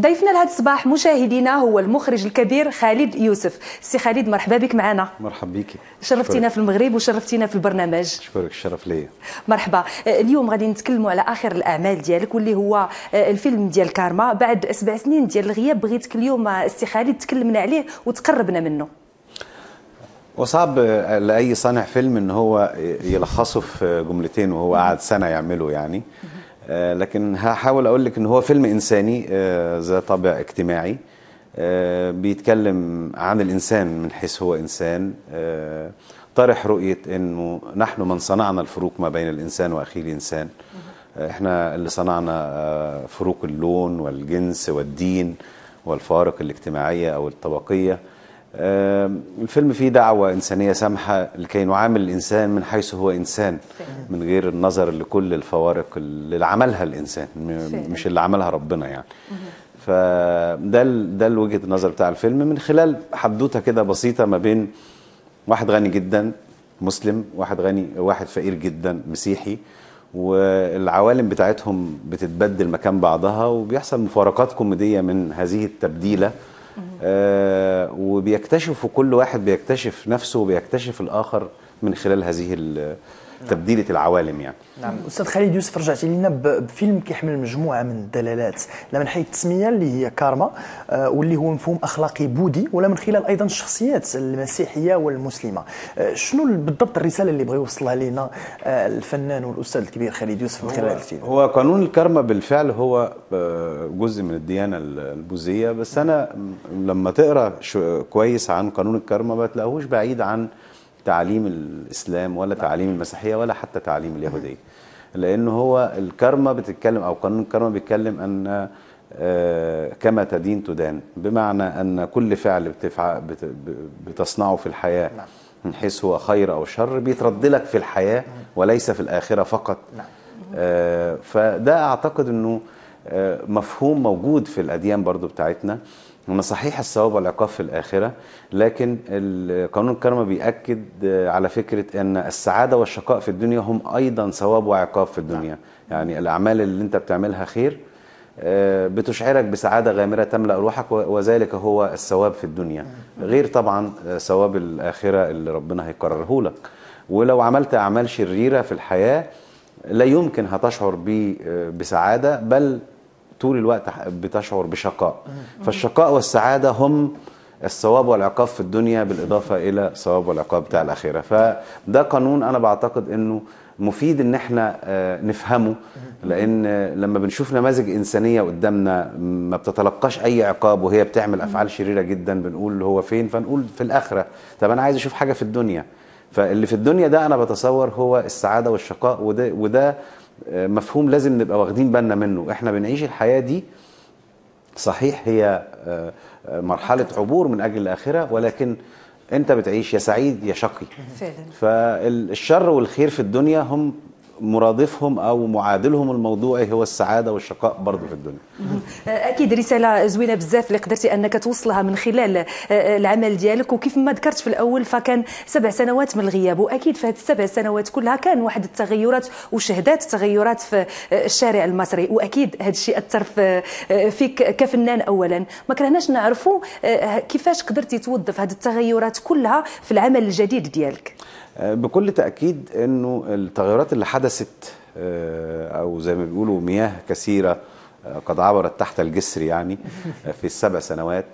ضيفنا لهذا الصباح مشاهدينا هو المخرج الكبير خالد يوسف سي خالد مرحبا بك معنا مرحبا بك شرفتينا في المغرب وشرفتينا في البرنامج شكرك الشرف ليا مرحبا آه، اليوم غادي نتكلموا على اخر الاعمال ديالك واللي هو آه، الفيلم ديال كارما بعد سبع سنين ديال الغياب بغيتك اليوم السي آه، خالد تكلمنا عليه وتقربنا منه وصعب لاي صانع فيلم ان هو يلخصه في جملتين وهو قعد سنه يعمله يعني آه، لكن هحاول اقول لك ان هو فيلم انساني آه، ذا طابع اجتماعي آه، بيتكلم عن الانسان من حيث هو انسان طرح رؤيه انه نحن من صنعنا الفروق ما بين الانسان واخيه الانسان احنا اللي صنعنا فروق اللون والجنس والدين والفوارق الاجتماعيه او الطبقيه الفيلم فيه دعوة إنسانية سامحة لكي نعامل الإنسان من حيث هو إنسان من غير النظر لكل الفوارق اللي عملها الإنسان مش اللي عملها ربنا يعني فده ده الوجهة النظر بتاع الفيلم من خلال حدوتة كده بسيطة ما بين واحد غني جدا مسلم واحد غني واحد فقير جدا مسيحي والعوالم بتاعتهم بتتبدل مكان بعضها وبيحصل مفارقات كوميدية من هذه التبديلة وبيكتشفوا كل واحد بيكتشف نفسه وبيكتشف الآخر من خلال هذه نعم. تبديله العوالم يعني نعم استاذ خالد يوسف رجعتي لنا بفيلم كيحمل مجموعه من الدلالات لا من حيث التسميه اللي هي كارما آه، واللي هو مفهوم اخلاقي بوذي ولا من خلال ايضا الشخصيات المسيحيه والمسلمه آه، شنو بالضبط الرساله اللي بغى يوصلها لنا آه، الفنان والاستاذ الكبير خالد يوسف من خلال الفيلم هو قانون الكارما بالفعل هو جزء من الديانه البوذيه بس انا لما تقرا كويس عن قانون الكارما ما بتلاقوش بعيد عن تعاليم الاسلام ولا تعاليم المسيحيه ولا حتى تعاليم اليهوديه لان هو الكرمه بتتكلم او قانون الكرمه بيتكلم ان آه، كما تدين تدان بمعنى ان كل فعل بتصنعه في الحياه نعم. من حيث هو خير او شر بيترد لك في الحياه وليس في الاخره فقط نعم. آه، فده اعتقد انه آه، مفهوم موجود في الاديان برضو بتاعتنا هنا صحيح الثواب والعقاب في الآخرة لكن قانون الكرمة بيأكد على فكرة أن السعادة والشقاء في الدنيا هم أيضا ثواب وعقاب في الدنيا نعم. يعني الأعمال اللي أنت بتعملها خير آه، بتشعرك بسعادة غامرة تملأ روحك وذلك هو الثواب في الدنيا نعم. غير طبعا ثواب آه، الآخرة اللي ربنا هيقرره لك ولو عملت أعمال شريرة في الحياة لا يمكن هتشعر آه، بسعادة بل طول الوقت بتشعر بشقاء فالشقاء والسعادة هم الثواب والعقاب في الدنيا بالإضافة إلى الثواب والعقاب بتاع الآخرة فده قانون أنا بعتقد أنه مفيد ان احنا آه، نفهمه لان لما بنشوف نماذج انسانيه قدامنا ما بتتلقاش اي عقاب وهي بتعمل افعال شريره جدا بنقول هو فين فنقول في الاخره طب انا عايز اشوف حاجه في الدنيا فاللي في الدنيا ده انا بتصور هو السعاده والشقاء وده وده مفهوم لازم نبقى واخدين بالنا منه احنا بنعيش الحياه دي صحيح هي آه، آه، مرحله عبور من اجل الاخره ولكن انت بتعيش يا سعيد يا شقي فعلا فالشر والخير في الدنيا هم مرادفهم او معادلهم الموضوعي هو السعاده والشقاء برضه في الدنيا. اكيد رساله زوينه بزاف اللي قدرتي انك توصلها من خلال آه، آه، العمل ديالك وكيف ما ذكرت في الاول فكان سبع سنوات من الغياب واكيد في هذه السبع سنوات كلها كان واحد التغيرات وشهدات تغيرات في آه، الشارع المصري واكيد هذا الشيء اثر فيك كفنان اولا ما كرهناش نعرفوا كيفاش قدرتي توظف هذه التغيرات كلها في العمل الجديد ديالك. بكل تاكيد انه التغيرات اللي حدثت آه، او زي ما بيقولوا مياه كثيره آه، قد عبرت تحت الجسر يعني آه، في السبع سنوات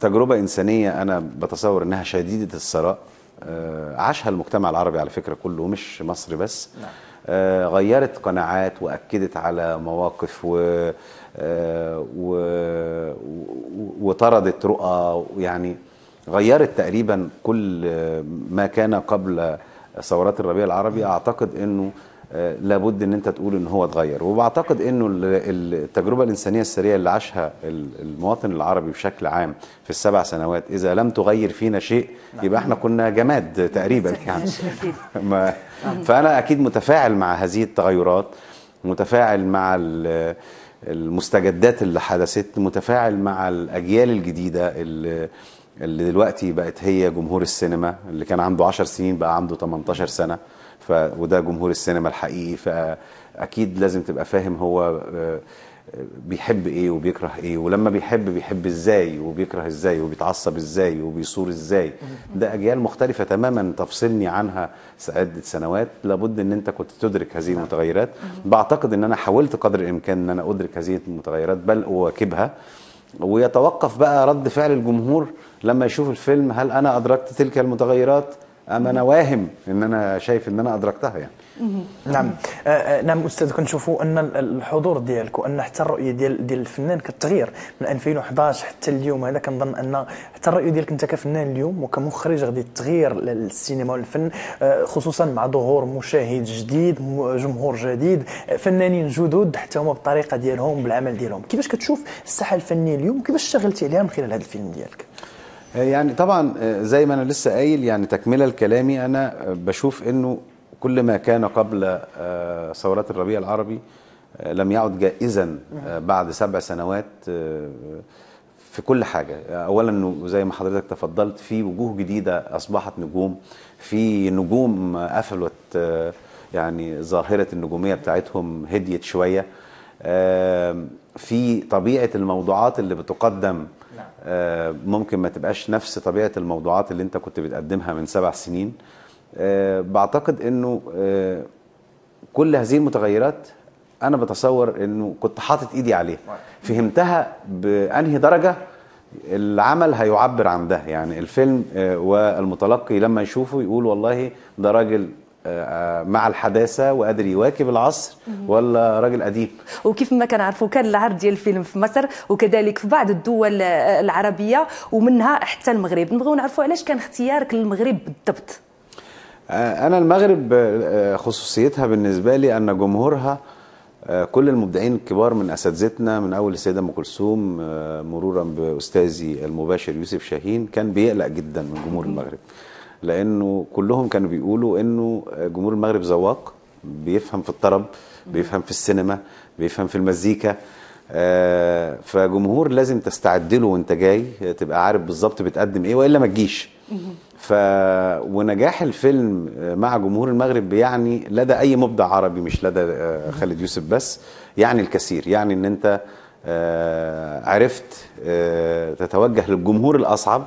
تجربه انسانيه انا بتصور انها شديده الثراء عاشها المجتمع العربي على فكره كله مش مصر بس نعم. غيرت قناعات واكدت على مواقف و, و... وطردت رؤى يعني غيرت تقريبا كل ما كان قبل ثورات الربيع العربي اعتقد انه آه، لابد ان انت تقول ان هو اتغير وبعتقد انه التجربه الانسانيه السريعه اللي عاشها المواطن العربي بشكل عام في السبع سنوات اذا لم تغير فينا شيء نعم. يبقى احنا كنا جماد تقريبا يعني نعم. فانا اكيد متفاعل مع هذه التغيرات متفاعل مع المستجدات اللي حدثت متفاعل مع الاجيال الجديده اللي اللي دلوقتي بقت هي جمهور السينما اللي كان عنده 10 سنين بقى عنده 18 سنه ف وده جمهور السينما الحقيقي فاكيد لازم تبقى فاهم هو آه، بيحب ايه وبيكره ايه ولما بيحب بيحب ازاي وبيكره ازاي وبيتعصب ازاي وبيصور ازاي ده اجيال مختلفه تماما تفصلني عنها عده سنوات لابد ان انت كنت تدرك هذه المتغيرات بعتقد ان انا حاولت قدر الامكان ان انا ادرك هذه المتغيرات بل اواكبها ويتوقف بقى رد فعل الجمهور لما يشوف الفيلم هل انا ادركت تلك المتغيرات ام انا واهم ان انا شايف ان انا ادركتها يعني نعم أه، أه، نعم استاذ كنشوفوا ان الحضور ديالك وان حتى الرؤيه ديال ديال الفنان كتغير من 2011 حتى اليوم هذا كنظن ان حتى الرؤيه ديالك انت كفنان اليوم وكمخرج غادي تغير للسينما والفن أه، خصوصا مع ظهور مشاهد جديد جمهور جديد فنانين جدد حتى هما بالطريقه ديالهم بالعمل ديالهم كيفاش كتشوف الساحه الفنيه اليوم وكيفاش اشتغلتي عليها من خلال هذا الفيلم ديالك يعني طبعا زي ما انا لسه قايل يعني تكمله لكلامي انا بشوف انه كل ما كان قبل آه، ثورات الربيع العربي آه، لم يعد جائزا آه، بعد سبع سنوات في كل حاجة أولا زي ما حضرتك تفضلت في وجوه جديدة أصبحت نجوم في نجوم قفلت يعني ظاهرة النجومية بتاعتهم هديت شوية في طبيعة الموضوعات اللي بتقدم ممكن ما تبقاش نفس طبيعة الموضوعات اللي انت كنت بتقدمها من سبع سنين آه، بعتقد انه آه، كل هذه المتغيرات انا بتصور انه كنت حاطط ايدي عليها فهمتها بانهي درجه العمل هيعبر عن ده يعني الفيلم آه، والمتلقي لما يشوفه يقول والله ده راجل مع الحداثة وقادر يواكب العصر ولا راجل قديم وكيف ما كان عارفه كان العرض ديال الفيلم في مصر وكذلك في بعض الدول العربية ومنها حتى المغرب نبغيو نعرفوا علاش كان اختيارك للمغرب بالضبط آه، انا المغرب آه، آه، خصوصيتها بالنسبه لي ان جمهورها كل المبدعين الكبار من اساتذتنا من اول السيده ام كلثوم مرورا باستاذي المباشر يوسف شاهين كان بيقلق جدا من جمهور المغرب لانه كلهم كانوا بيقولوا انه جمهور المغرب ذواق بيفهم في الطرب بيفهم في السينما بيفهم في المزيكا فجمهور لازم تستعد له وانت جاي تبقى عارف بالظبط بتقدم ايه والا ما تجيش ف ونجاح الفيلم مع جمهور المغرب بيعني لدى اي مبدع عربي مش لدى آه، خالد يوسف بس يعني الكثير يعني ان انت آه، عرفت آه، تتوجه للجمهور الاصعب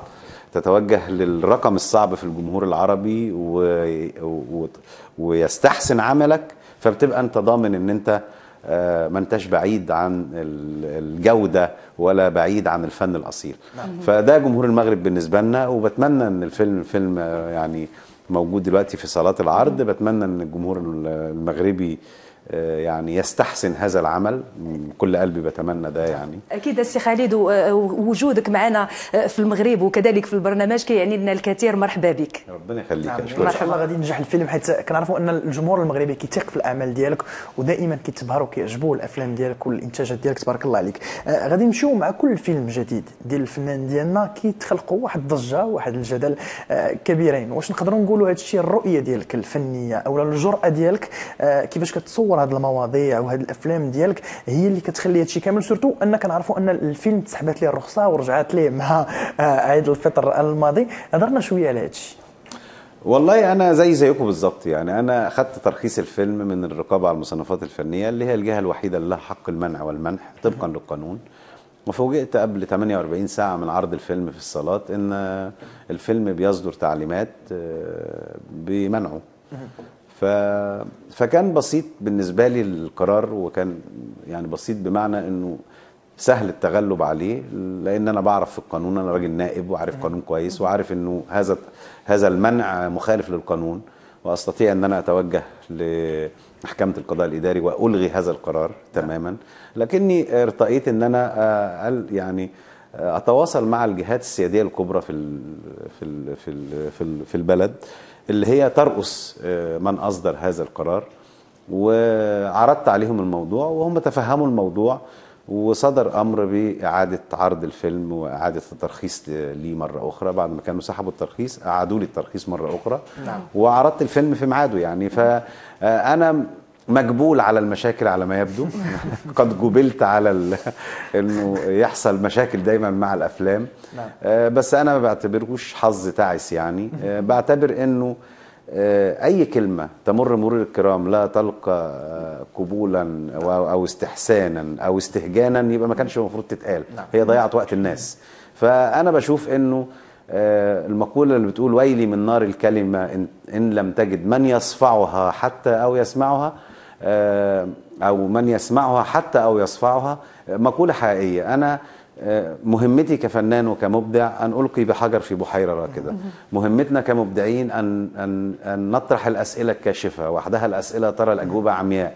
تتوجه للرقم الصعب في الجمهور العربي و... و... ويستحسن عملك فبتبقى انت ضامن ان انت آه، ما انتش بعيد عن الجوده ولا بعيد عن الفن الاصيل نعم. فده جمهور المغرب بالنسبه لنا وبتمنى ان الفيلم فيلم آه، يعني موجود دلوقتي في صالات العرض بتمنى ان الجمهور المغربي آه، يعني يستحسن هذا العمل من كل قلبي بتمنى ده يعني اكيد السي خالد آه، وجودك معنا آه، في المغرب وكذلك في البرنامج كيعني كي لنا الكثير مرحبا بك ربنا يخليك نعم، ان شاء الله غادي ينجح الفيلم حيت كنعرفوا ان الجمهور المغربي كيثق في الاعمال ديالك ودائما كيتبهر وكيعجبوا الافلام ديالك والانتاجات ديالك تبارك الله عليك غادي نمشيو مع كل فيلم جديد ديال الفنان ديالنا كيتخلقوا واحد الضجه واحد الجدل كبيرين واش نقدروا نقولوا هذا الشيء الرؤيه ديالك الفنيه اولا الجراه ديالك كيفاش كتصور تصور هذه المواضيع وهذه الافلام ديالك هي اللي كتخلي هادشي كامل سورتو ان كنعرفوا ان الفيلم تسحبت ليه الرخصه ورجعت ليه مع آه، عيد الفطر الماضي هضرنا شويه على هادشي والله انا زي زيكم بالظبط يعني انا اخذت ترخيص الفيلم من الرقابه على المصنفات الفنيه اللي هي الجهه الوحيده اللي لها حق المنع والمنح طبقا للقانون وفوجئت قبل 48 ساعة من عرض الفيلم في الصالات إن الفيلم بيصدر تعليمات آه، بمنعه فكان بسيط بالنسبة لي القرار وكان يعني بسيط بمعنى انه سهل التغلب عليه لان انا بعرف في القانون انا راجل نائب وعارف قانون كويس وعارف انه هذا هذا المنع مخالف للقانون واستطيع ان انا اتوجه لمحكمه القضاء الاداري والغي هذا القرار تماما لكني ارتقيت ان انا آه، يعني آه، اتواصل مع الجهات السياديه الكبرى في في في في البلد اللي هي ترقص آه، من أصدر هذا القرار وعرضت عليهم الموضوع وهم تفهموا الموضوع وصدر امر باعاده عرض الفيلم واعاده الترخيص ليه مره اخرى بعد ما كانوا سحبوا الترخيص اعادوا لي الترخيص مره اخرى نعم. وعرضت الفيلم في ميعاده يعني فانا مجبول على المشاكل على ما يبدو قد جبلت على ال... انه يحصل مشاكل دايما مع الافلام نعم. آه، بس انا ما بعتبرهوش حظ تعس يعني آه، بعتبر انه آه، اي كلمه تمر مرور الكرام لا تلقى قبولا او استحسانا او استهجانا يبقى ما كانش المفروض تتقال نعم. هي ضيعت وقت الناس فانا بشوف انه المقولة اللي بتقول ويلي من نار الكلمة إن لم تجد من يصفعها حتى أو يسمعها آه، أو من يسمعها حتى أو يصفعها آه، مقولة حقيقية أنا آه، مهمتي كفنان وكمبدع أن ألقي بحجر في بحيرة راكدة مهمتنا كمبدعين أن, أن, أن نطرح الأسئلة الكاشفة وحدها الأسئلة ترى الأجوبة عمياء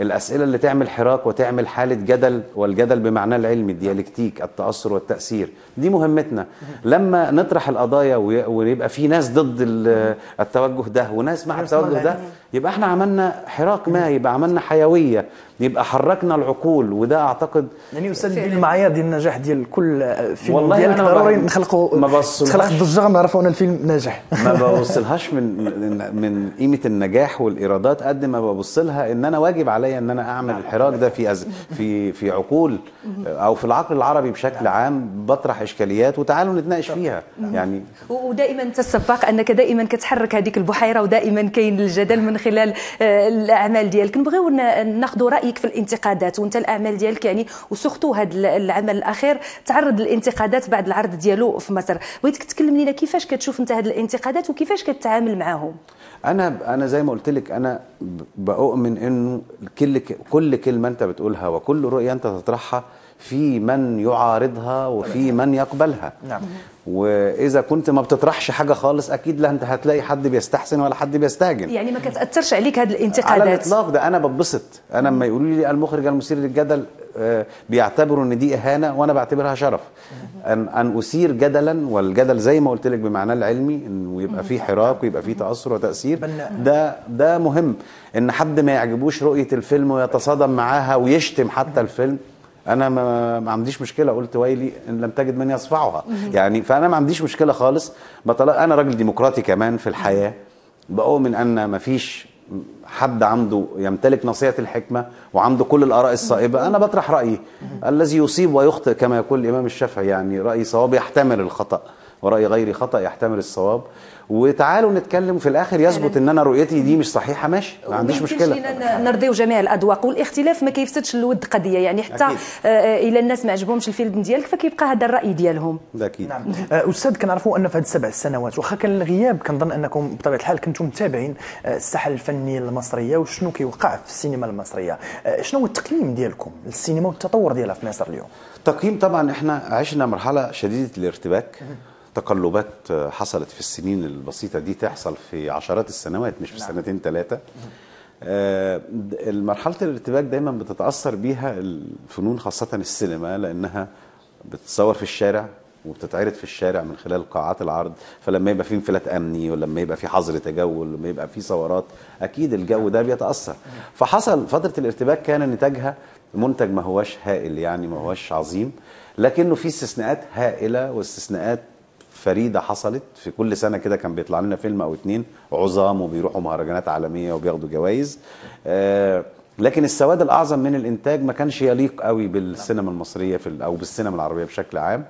الأسئلة اللي تعمل حراك وتعمل حالة جدل والجدل بمعناه العلمي الديالكتيك التأثر والتأثير دي مهمتنا لما نطرح القضايا ويبقى في ناس ضد التوجه ده وناس مع التوجه ده يبقى احنا عملنا حراك ما يبقى عملنا حيويه يبقى حركنا العقول وده اعتقد يعني استاذ المعايير ديال النجاح ديال كل فيلم والله ديالك ضروري نخلقوا ما خلقت الضجه نعرفوا ان الفيلم ناجح ما ببصلهاش من من قيمه النجاح والايرادات قد ما ببصلها ان انا واجب عليا ان انا اعمل الحراك ده في أز... في في عقول او في العقل العربي بشكل عام بطرح اشكاليات وتعالوا نتناقش فيها يعني ودائما انت السباق انك دائما كتحرك هذيك البحيره ودائما كاين الجدل من من خلال آه، الاعمال ديالك نبغيو ناخذ رايك في الانتقادات وانت الاعمال ديالك يعني وسختو هذا العمل الاخير تعرض للانتقادات بعد العرض ديالو في مصر بغيتك تكلم لينا كيفاش كتشوف انت هذه الانتقادات وكيفاش كتعامل معاهم انا انا زي ما قلت لك انا بؤمن انه كل كل كلمه انت بتقولها وكل رؤيه انت تطرحها في من يعارضها وفي نعم. من يقبلها نعم واذا كنت ما بتطرحش حاجه خالص اكيد لا انت هتلاقي حد بيستحسن ولا حد بيستهجن يعني ما كتاثرش عليك هذه الانتقادات على الاطلاق ده انا بتبسط انا لما يقولوا لي المخرج المثير للجدل آه، بيعتبروا ان دي اهانه وانا بعتبرها شرف ان ان اثير جدلا والجدل زي ما قلت لك بمعناه العلمي انه يبقى فيه حراك ويبقى فيه تاثر وتاثير ده ده مهم ان حد ما يعجبوش رؤيه الفيلم ويتصادم معاها ويشتم حتى الفيلم انا ما, ما عنديش مشكله قلت ويلي ان لم تجد من يصفعها يعني فانا ما عنديش مشكله خالص بطلق انا راجل ديمقراطي كمان في الحياه بؤمن ان ما فيش حد عنده يمتلك نصيحة الحكمة وعنده كل الآراء الصائبة أنا بطرح رأيي الذي يصيب ويخطئ كما يقول الإمام الشافعي يعني رأي صواب يحتمل الخطأ ورأي غير خطأ يحتمل الصواب وتعالوا نتكلم في الاخر يثبت ان انا رؤيتي دي مش صحيحه ماشي ما عنديش مشكله نرضيو جميع الاذواق والاختلاف ما كيفسدش الود قضيه يعني حتى أكيد. آه الى الناس ما عجبهمش الفيلم ديالك فكيبقى هذا الراي ديالهم اكيد نعم. آه، استاذ كنعرفوا ان في هذه السبع سنوات واخا كان الغياب كنظن انكم بطبيعه الحال كنتم متابعين آه، الساحه الفنيه المصريه وشنو كيوقع في السينما المصريه آه، شنو هو التقييم ديالكم للسينما والتطور ديالها في مصر اليوم تقييم طبعا احنا عشنا مرحله شديده الارتباك تقلبات حصلت في السنين البسيطة دي تحصل في عشرات السنوات مش في نعم. سنتين ثلاثة المرحلة آه، الارتباك دايما بتتأثر بيها الفنون خاصة السينما لأنها بتتصور في الشارع وبتتعرض في الشارع من خلال قاعات العرض فلما يبقى في انفلات امني ولما يبقى في حظر تجول ولما يبقى في ثورات اكيد الجو ده بيتاثر فحصل فتره الارتباك كان نتاجها منتج ما هواش هائل يعني ما هواش عظيم لكنه في استثناءات هائله واستثناءات فريده حصلت في كل سنه كده كان بيطلع لنا فيلم او اتنين عظام وبيروحوا مهرجانات عالميه وبياخدوا جوائز آه، لكن السواد الاعظم من الانتاج ما كانش يليق قوي بالسينما المصريه في او بالسينما العربيه بشكل عام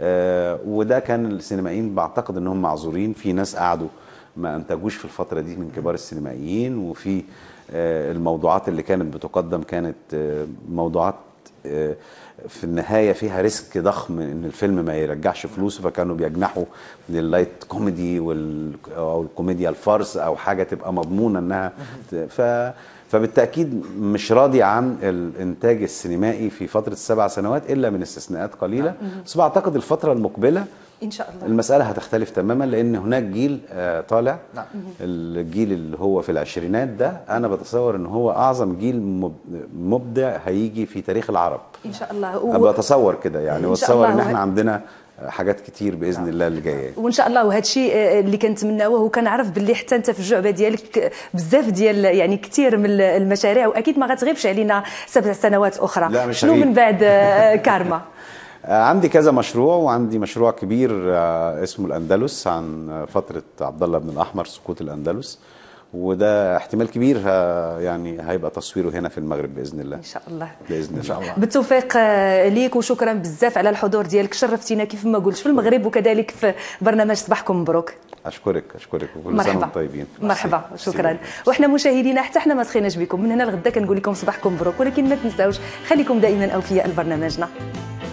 آه، وده كان السينمائيين بعتقد انهم معذورين في ناس قعدوا ما انتجوش في الفتره دي من كبار السينمائيين وفي آه، الموضوعات اللي كانت بتقدم كانت موضوعات آه، في النهايه فيها ريسك ضخم ان الفيلم ما يرجعش فلوسه فكانوا بيجنحوا لللايت كوميدي وال... او الكوميديا الفارس او حاجه تبقى مضمونه انها ف فبالتاكيد مش راضي عن الانتاج السينمائي في فتره السبع سنوات الا من استثناءات قليله بس بعتقد الفتره المقبله ان شاء الله المساله هتختلف تماما لان هناك جيل آه، طالع نعم. الجيل اللي هو في العشرينات ده انا بتصور ان هو اعظم جيل مبدع هيجي في تاريخ العرب ان شاء الله و... انا بتصور كده يعني واتصور ان احنا عندنا حاجات كتير باذن نعم. الله اللي جايه وان شاء الله وهذا الشيء آه، آه، اللي كنتمناوه وكنعرف باللي حتى انت في الجعبه ديالك بزاف ديال يعني كثير من المشاريع واكيد ما غتغيبش علينا سبع سنوات اخرى لا مش شنو من بعد كارما آه، عندي كذا مشروع وعندي مشروع كبير آه، اسمه الاندلس عن فتره عبد الله بن الاحمر سقوط الاندلس وده احتمال كبير آه، يعني هيبقى تصويره هنا في المغرب باذن الله ان شاء الله باذن الله, بالتوفيق ليك وشكرا بزاف على الحضور ديالك شرفتينا كيف ما قلت في المغرب وكذلك في برنامج صباحكم مبروك اشكرك اشكرك وكل سنه وانتم طيبين مرحبا شكرا وحنا مشاهدينا حتى حنا ما سخيناش بكم من هنا لغدا كنقول لكم صباحكم مبروك ولكن ما تنساوش خليكم دائما اوفياء لبرنامجنا